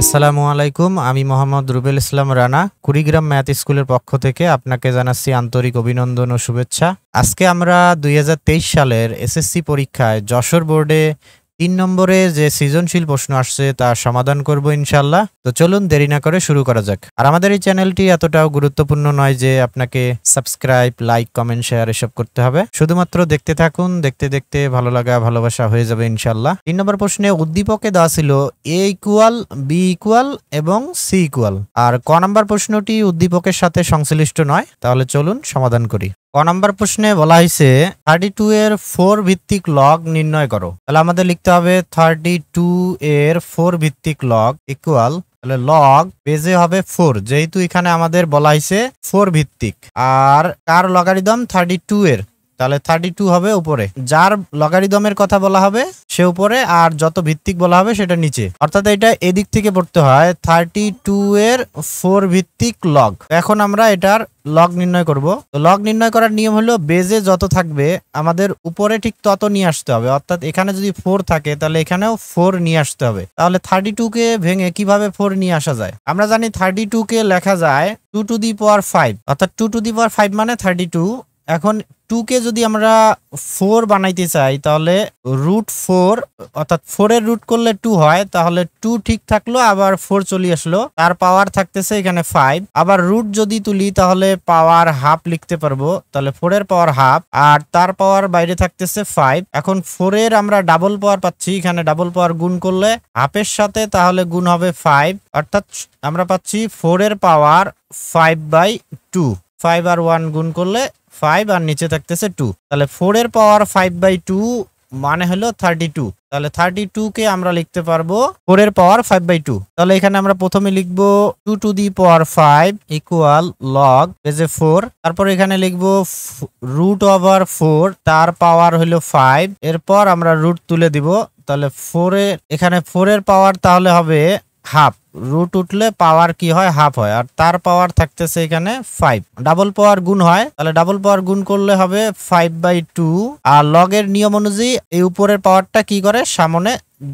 আসসালামু আলাইকুম আমি মোহাম্মদ রুবেল ইসলাম রানা কুড়িগ্রাম ম্যাথ স্কুলের পক্ষ থেকে আপনাকে জানাচ্ছি আন্তরিক অভিনন্দন ও শুভেচ্ছা আজকে আমরা দুই সালের এসএসসি পরীক্ষায় যশোর বোর্ডে তিন নম্বরে যে সৃজনশীল প্রশ্ন আসছে তা সমাধান করব ইনশাল্লাহ তো চলুন দেরি না করে শুরু করা যাক আর আমাদের এই চ্যানেলটি এতটাও গুরুত্বপূর্ণ নয় যে আপনাকে সাবস্ক্রাইব লাইক কমেন্ট শেয়ার এসব করতে হবে শুধুমাত্র দেখতে থাকুন দেখতে দেখতে ভালো লাগা ভালোবাসা হয়ে যাবে ইনশাল্লাহ তিন নম্বর প্রশ্নে উদ্দীপকে দেওয়া ছিল এ ইকুয়াল বি ইকুয়াল এবং সি ইকুয়াল আর ক নম্বর প্রশ্নটি উদ্দীপকের সাথে সংশ্লিষ্ট নয় তাহলে চলুন সমাধান করি ক নম্বর প্রশ্নে বলা হয়েছে থার্টি টু এর ফোর ভিত্তিক লগ নির্ণয় করো তাহলে আমাদের লিখতে হবে থার্টি টু এর ফোর ভিত্তিক লগ ইকুয়াল তাহলে লগ বেজে হবে ফোর যেহেতু এখানে আমাদের বলা হয়েছে ফোর ভিত্তিক আর কার লগারিদম থার্টি টু এর তাহলে থার্টি টু হবে উপরে যার লগারিদমের কথা বলা হবে সে উপরে আর যত ভিত্তিক বলা হবে সেটা নিচে অর্থাৎ এটা এদিক থেকে পড়তে হয় থার্টি টু এর ফোর ভিত্তিক লগ এখন আমরা এটার লগ নির্ণয় করব লগ নির্ণয় করার নিয়ম হলো বেজে যত থাকবে আমাদের উপরে ঠিক তত নিয়ে আসতে হবে অর্থাৎ এখানে যদি ফোর থাকে তাহলে এখানেও ফোর নিয়ে আসতে হবে তাহলে থার্টি টু কে ভেঙে কিভাবে ফোর নিয়ে আসা যায় আমরা জানি থার্টি টু কে লেখা যায় two to the power five অর্থাৎ two to the power five মানে থার্টি টু এখন টুকে যদি আমরা ফোর বানাইতে চাই তাহলে রুট ফোর অর্থাৎ ফোরের রুট করলে টু হয় তাহলে টু ঠিক থাকলো আবার ফোর চলে আসলো তার পাওয়ার থাকতেছে এখানে ফাইভ আবার রুট যদি তুলি তাহলে পাওয়ার হাফ লিখতে পারবো তাহলে ফোরের পাওয়ার হাফ আর তার পাওয়ার বাইরে থাকতেছে ফাইভ এখন ফোরের আমরা ডাবল পাওয়ার পাচ্ছি এখানে ডাবল পাওয়ার গুণ করলে হাফের সাথে তাহলে গুণ হবে ফাইভ অর্থাৎ আমরা পাচ্ছি ফোরের power five by two five আর ওয়ান গুণ করলে ফাইভ আর নিচে থাকতেছে টু তাহলে ফোরের পাওয়ার ফাইভ বাই টু মানে হলো থার্টি টু তাহলে থার্টি টু কে আমরা লিখতে পারবো ফোর এর পাওয়ার ফাইভ বাই টু তাহলে এখানে আমরা প্রথমে লিখবো two to the power five equal log বেজে ফোর তারপর এখানে লিখবো রুট ওভার ফোর তার পাওয়ার হলো ফাইভ এরপর আমরা রুট তুলে দিব তাহলে ফোরে এখানে ফোরের পাওয়ার তাহলে হবে হাফ রুট উঠলে পাওয়ার কি হয় হাফ হয় আর তার পাওয়ার থাকতেছে এখানে ফাইভ ডাবল পাওয়ার গুণ হয় তাহলে ডাবল পাওয়ার গুণ করলে হবে ফাইভ বাই টু আর লগের নিয়ম অনুযায়ী এই উপরের পাওয়ারটা কি করে সামনে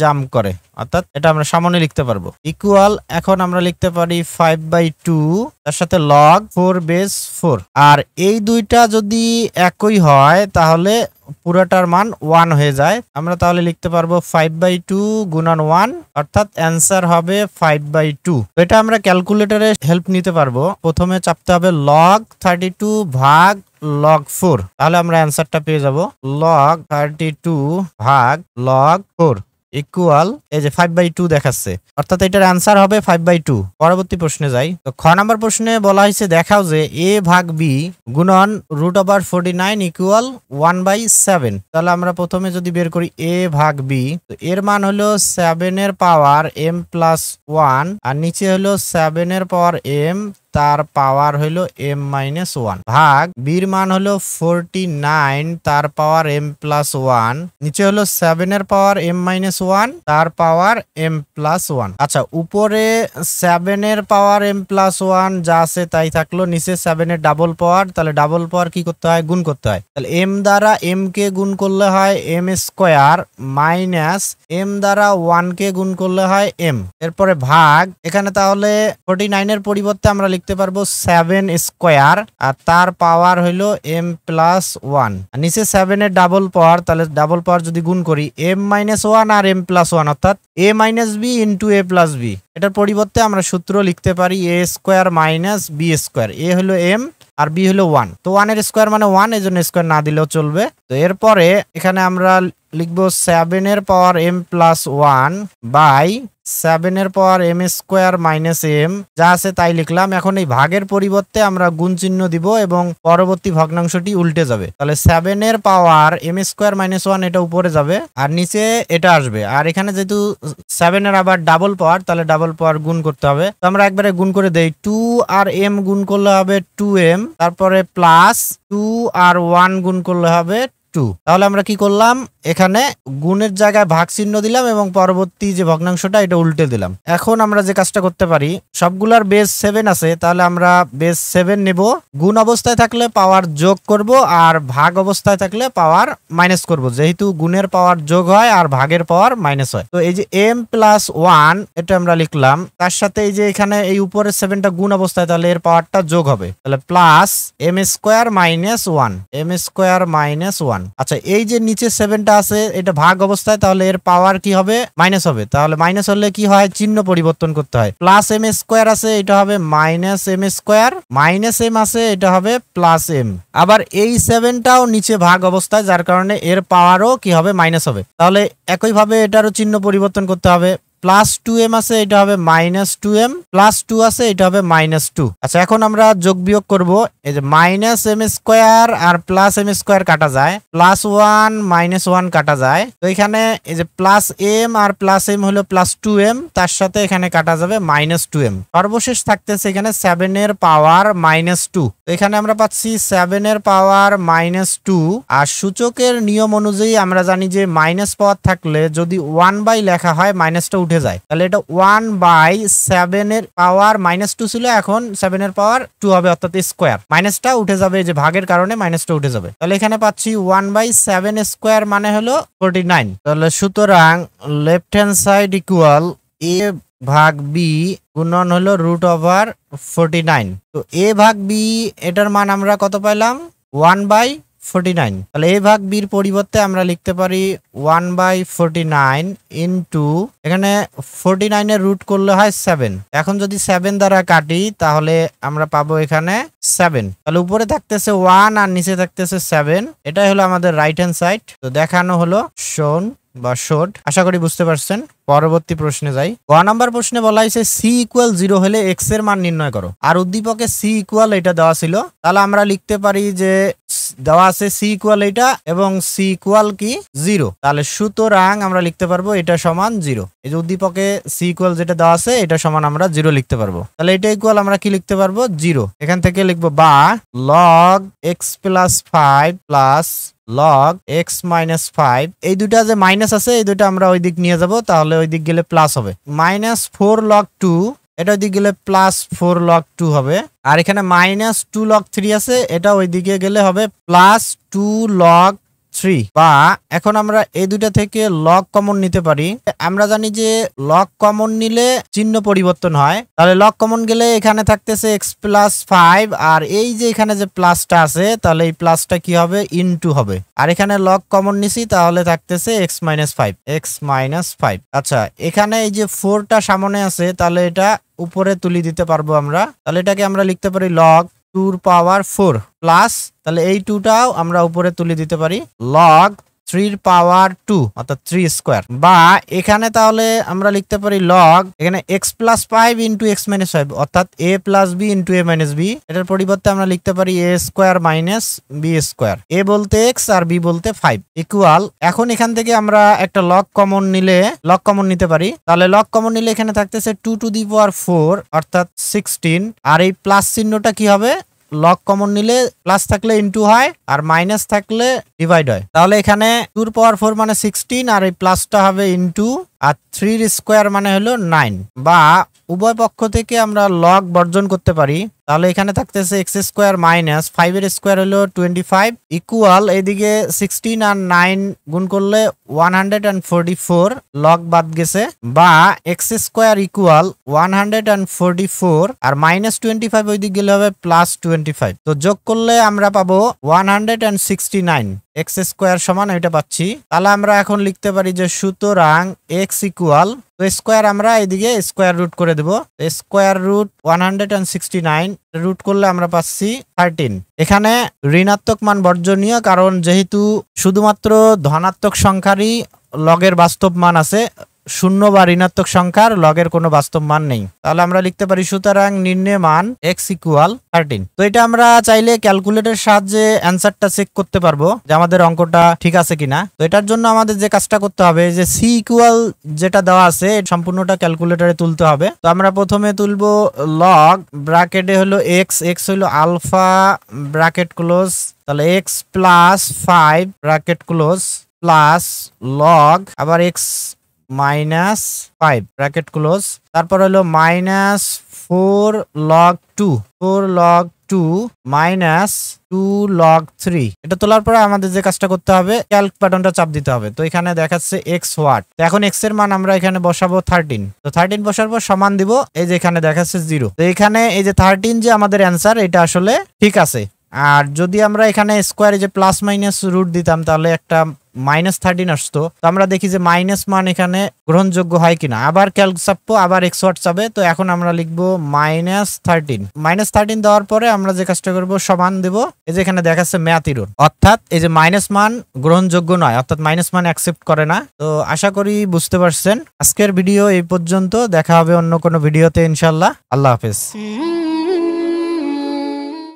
জাম করে অর্থাৎ এটা আমরা সামনে লিখতে পারবো ইকুয়াল এখন আমরা লিখতে পারি ফাইভ বাই টু তার সাথে লগ ফোর বেস ফোর আর এই দুইটা যদি একই হয় তাহলে পুরোটার মান ওয়ান হয়ে যায় আমরা তাহলে লিখতে পারবো ফাইভ বাই টু গুণন ওয়ান অর্থাৎ অ্যান্সার হবে ফাইভ বাই টু এটা আমরা ক্যালকুলেটরে হেল্প নিতে পারবো প্রথমে চাপতে হবে লগ থার্টি টু ভাগ লগ ফোর তাহলে আমরা অ্যান্সারটা পেয়ে যাব লগ থার্টি টু ভাগ লগ ফোর ইকুয়াল এই যে ফাইভ বাই টু দেখাচ্ছে অর্থাৎ এটার অ্যান্সার হবে ফাইভ বাই টু পরবর্তী প্রশ্নে যাই তো খ নম্বর প্রশ্নে বলা হয়েছে দেখাও যে এ ভাগ বি গুণন root over forty nine equal one by seven তাহলে আমরা প্রথমে যদি বের করি এ ভাগ বি তো এর মান হলো সেভেনের পাওয়ার এম প্লাস ওয়ান আর নিচে হলো সেভেনের পাওয়ার এম তার পাওয়ার হলো এম মাইনাস ওয়ান ভাগ বির মান হলো ফোরটি নাইন তার পাওয়ার এম প্লাস ওয়ান নিচে হলো সেভেনের পাওয়ার এম মাইনাস ওয়ান তার পাওয়ার এম প্লাস ওয়ান আচ্ছা উপরে সেভেনের পাওয়ার এম প্লাস ওয়ান যা আছে তাই থাকলো নিচে সেভেনের ডাবল পাওয়ার তাহলে ডাবল পাওয়ার কি করতে হয় গুণ করতে হয় তাহলে এম দ্বারা এম কে গুণ করলে হয় এম স্কোয়ার মাইনাস এম দ্বারা ওয়ান কে গুণ করলে হয় এম এরপরে ভাগ এখানে তাহলে ফোরটি নাইনের পরিবর্তে আমরা লিখ লিখতে পারবো সেভেন স্কোয়ার আর তার পাওয়ার হইলো এম প্লাস ওয়ান নিচে সেভেনের ডাবল পাওয়ার তাহলে ডাবল পাওয়ার যদি গুণ করি এম মাইনাস ওয়ান আর এম প্লাস ওয়ান অর্থাৎ A minus B into A plus B এটার পরিবর্তে আমরা সূত্র লিখতে পারি A square minus B square A হলো এম আর বি হলো ওয়ান তো ওয়ানের স্কোয়ার মানে ওয়ান এই জন্য স্কোয়ার না দিলেও চলবে তো এরপরে এখানে আমরা লিখব এর power M plus one by seven এর power M square minus M যা আছে তাই লিখলাম এখন এই ভাগের পরিবর্তে আমরা গুণ চিহ্ন দিব এবং পরবর্তী ভগ্নাংশটি উল্টে যাবে তাহলে সেভেনের power M square minus one এটা উপরে যাবে আর নিচে এটা আসবে আর এখানে যেহেতু সেভেনের আবার ডাবল পাওয়ার তাহলে ডাবল পাওয়ার গুণ করতে হবে তো আমরা একবারে গুণ করে দেই টু আর এম গুণ করলে হবে টু এম তারপরে প্লাস টু আর ওয়ান গুণ করলে হবে টু তাহলে আমরা কি করলাম এখানে গুণের জায়গায় ভাগ চিহ্ন দিলাম এবং পরবর্তী যে ভগ্নাংশটা এটা উল্টে দিলাম এখন আমরা যে কাজটা করতে পারি সবগুলার বেস সেভেন আছে তাহলে আমরা বেস সেভেন নেব গুণ অবস্থায় থাকলে পাওয়ার যোগ করব আর ভাগ অবস্থায় থাকলে পাওয়ার মাইনাস করব যেহেতু গুণের পাওয়ার যোগ হয় আর ভাগের পাওয়ার মাইনাস হয় তো এই যে এম প্লাস ওয়ান এটা আমরা লিখলাম তার সাথে এই যে এখানে এই উপরের সেভেনটা গুণ অবস্থায় তাহলে এর পাওয়ারটা যোগ হবে তাহলে plus M square minus one M square minus one আচ্ছা এই যে নিচে সেভেনটা আছে এটা ভাগ অবস্থায় তাহলে এর পাওয়ার কি হবে মাইনাস হবে তাহলে মাইনাস হলে কি হয় চিহ্ন পরিবর্তন করতে হয় প্লাস এম স্কোয়ার আছে এটা হবে minus M square minus M আছে এটা হবে প্লাস এম আবার এই সেভেনটাও নিচে ভাগ অবস্থায় যার কারণে এর পাওয়ারও কি হবে মাইনাস হবে তাহলে একইভাবে এটারও চিহ্ন পরিবর্তন করতে হবে প্লাস টু এম আছে এটা হবে minus two M plus two আছে এটা হবে মাইনাস টু আচ্ছা এখন আমরা যোগ বিয়োগ করব এই যে মাইনাস এম স্কোয়ার আর প্লাস এম স্কোয়ার কাটা যায় প্লাস ওয়ান মাইনাস ওয়ান কাটা যায় তো এখানে এই যে প্লাস এম আর প্লাস এম হলো প্লাস টু এম তার সাথে এখানে কাটা যাবে মাইনাস টু এম সর্বশেষ থাকতেছে এখানে সেভেন এর পাওয়ার মাইনাস টু এখানে আমরা পাচ্ছি সেভেনের পাওয়ার মাইনাস টু আর সূচকের নিয়ম অনুযায়ী আমরা জানি যে মাইনাস পাওয়ার থাকলে যদি ওয়ান বাই লেখা হয় মাইনাসটা উঠে যায় তাহলে এটা ওয়ান বাই সেভেনের পাওয়ার মাইনাস টু ছিল এখন সেভেনের পাওয়ার টু হবে অর্থাৎ স্কোয়ার মাইনাসটা উঠে যাবে যে ভাগের কারণে মাইনাসটা উঠে যাবে তাহলে এখানে পাচ্ছি ওয়ান বাই সেভেন স্কোয়ার মানে হলো ফোরটি নাইন তাহলে সুতরাং left hand side equal A ভাগ বি গুণন হলো রুট ওভার ফোরটি নাইন তো এ ভাগ বি এটার মান আমরা কত পাইলাম ওয়ান বাই ফোরটি নাইন তাহলে এ ভাগ বির পরিবর্তে আমরা লিখতে পারি one by forty nine into এখানে ফোরটি নাইনের রুট করলে হয় সেভেন এখন যদি সেভেন দ্বারা কাটি তাহলে আমরা পাবো এখানে সেভেন তাহলে উপরে থাকতেছে ওয়ান আর নিচে থাকতেছে সেভেন এটাই হলো আমাদের রাইট হ্যান্ড সাইড তো দেখানো হলো শোন বা শোড আশা করি বুঝতে পারছেন পরবর্তী প্রশ্নে যাই ক নাম্বার প্রশ্নে বলা হয়েছে সি ইকুয়াল জিরো হলে এক্স এর মান নির্ণয় করো আর উদ্দীপকে সি ইকুয়াল এটা দেওয়া ছিল তাহলে আমরা লিখতে পারি যে দেওয়া আছে সি ইকুয়াল এটা এবং সি ইকুয়াল কি জিরো তাহলে সুতরাং আমরা লিখতে পারবো এটা সমান জিরো এই যে উদ্দীপকে সি ইকুয়াল যেটা দেওয়া আছে এটা সমান আমরা জিরো লিখতে পারবো তাহলে এটা ইকুয়াল আমরা কি লিখতে পারবো জিরো এখান থেকে লিখবো বা log X plus five plus log X minus five এই দুটা যে মাইনাস আছে এই দুটা আমরা ওই দিক নিয়ে যাব তাহলে ওই দিক গেলে প্লাস হবে মাইনাস ফোর লগ টু এটা ওই দিক গেলে প্লাস ফোর লগ টু হবে আর এখানে মাইনাস টু লগ থ্রি আছে এটা ওই দিকে গেলে হবে প্লাস টু লগ থ্রি বা এখন আমরা এই দুইটা থেকে লক কমন নিতে পারি আমরা জানি যে লক কমন নিলে চিহ্ন পরিবর্তন হয় তাহলে লক কমন গেলে এখানে থাকতেছে এক্স প্লাস ফাইভ আর এই যে এখানে যে প্লাসটা আছে তাহলে এই প্লাসটা কি হবে ইনটু হবে আর এখানে লক কমন নিছি তাহলে থাকতেছে X minus five X minus five আচ্ছা এখানে এই যে ফোরটা সামনে আছে তাহলে এটা উপরে তুলি দিতে পারবো আমরা তাহলে এটাকে আমরা লিখতে পারি লক টুর পাওয়ার ফোর প্লাস তাহলে এই টুটাও আমরা উপরে তুলে দিতে পারি লগ থ্রির পাওয়ার টু অর্থাৎ থ্রি স্কোয়ার বা এখানে তাহলে আমরা লিখতে পারি লগ এখানে X plus five into X minus five অর্থাৎ A plus B into A minus B এটার পরিবর্তে আমরা লিখতে পারি A square minus B square A বলতে এক্স আর বি বলতে ফাইভ ইকুয়াল এখন এখান থেকে আমরা একটা লগ কমন নিলে লগ কমন নিতে পারি তাহলে লগ কমন নিলে এখানে থাকতেছে two to the power four অর্থাৎ সিক্সটিন আর এই প্লাস চিহ্নটা কি হবে লক কমন নিলে প্লাস থাকলে ইনটু হয় আর মাইনাস থাকলে ডিভাইড হয় তাহলে এখানে টুর পাওয়ার ফোর মানে সিক্সটিন আর এই প্লাসটা হবে ইনটু আর থ্রির স্কোয়ার মানে হলো নাইন বা উভয় পক্ষ থেকে আমরা লগ বর্জন করতে পারি তাহলে এখানে থাকতেছে এক্স স্কোয়ার মাইনাস ফাইভ এর স্কোয়ার হলো টোয়েন্টি ফাইভ ইকুয়াল এদিকে সিক্সটিন আর নাইন গুণ করলে one hundred and forty four log বাদ গেছে বা X square equal one hundred and forty four আর মাইনাস টোয়েন্টি ফাইভ ওই দিক গেলে হবে প্লাস টোয়েন্টি ফাইভ তো যোগ করলে আমরা পাবো one hundred and sixty nine X square সমান ওইটা পাচ্ছি তাহলে আমরা এখন লিখতে পারি যে সুতরাং এক্স ইকুয়াল তো স্কোয়ার আমরা এদিকে স্কোয়ার রুট করে দেবো square root one hundred and sixty nine root করলে আমরা পাচ্ছি থার্টিন এখানে ঋণাত্মক মান বর্জনীয় কারণ যেহেতু শুধুমাত্র ধনাত্মক সংখ্যারই লগের বাস্তব মান আছে শূন্য বা ঋণাত্মক সংখ্যার লগের কোনো বাস্তব মান নেই তাহলে আমরা লিখতে পারি সুতরাং নির্ণয় মান এক্স ইকুয়াল থার্টিন তো এটা আমরা চাইলে ক্যালকুলেটের সাহায্যে অ্যান্সারটা চেক করতে পারবো যে আমাদের অঙ্কটা ঠিক আছে কিনা তো এটার জন্য আমাদের যে কাজটা করতে হবে যে সি ইকুয়াল যেটা দেওয়া আছে সম্পূর্ণটা ক্যালকুলেটারে তুলতে হবে তো আমরা প্রথমে তুলবো লগ ব্রাকেটে হলো এক্স এক্স হলো আলফা ব্রাকেট ক্লোজ তাহলে X plus five bracket close plus log আবার X minus five bracket close তারপর হলো minus four log two four log two minus two log three এটা তোলার পরে আমাদের যে কাজটা করতে হবে ক্যালক প্যাটার্নটা চাপ দিতে হবে তো এখানে দেখাচ্ছে এক্স ওয়াট এখন এক্স এর মান আমরা এখানে বসাবো থার্টিন তো থার্টিন বসার পর সমান দিব এই যে এখানে দেখাচ্ছে জিরো তো এখানে এই যে থার্টিন যে আমাদের অ্যান্সার এটা আসলে ঠিক আছে আর যদি আমরা এখানে স্কোয়ারে যে প্লাস মাইনাস রুট দিতাম তাহলে একটা মাইনাস থার্টিন আসতো তো আমরা দেখি যে মাইনাস মান এখানে গ্রহণযোগ্য হয় কিনা আবার ক্যালক চাপবো আবার এক্স ওয়াট চাবে তো এখন আমরা লিখবো মাইনাস থার্টিন মাইনাস থার্টিন দেওয়ার পরে আমরা যে কাজটা করবো সমান দেবো এই যে এখানে দেখাচ্ছে ম্যাথিরুন অর্থাৎ এই যে মাইনাস মান গ্রহণযোগ্য নয় অর্থাৎ মাইনাস মান অ্যাকসেপ্ট করে না তো আশা করি বুঝতে পারছেন আজকের ভিডিও এই পর্যন্ত দেখা হবে অন্য কোনো ভিডিওতে ইনশাল্লাহ আল্লাহ হাফেজ mm-hmm।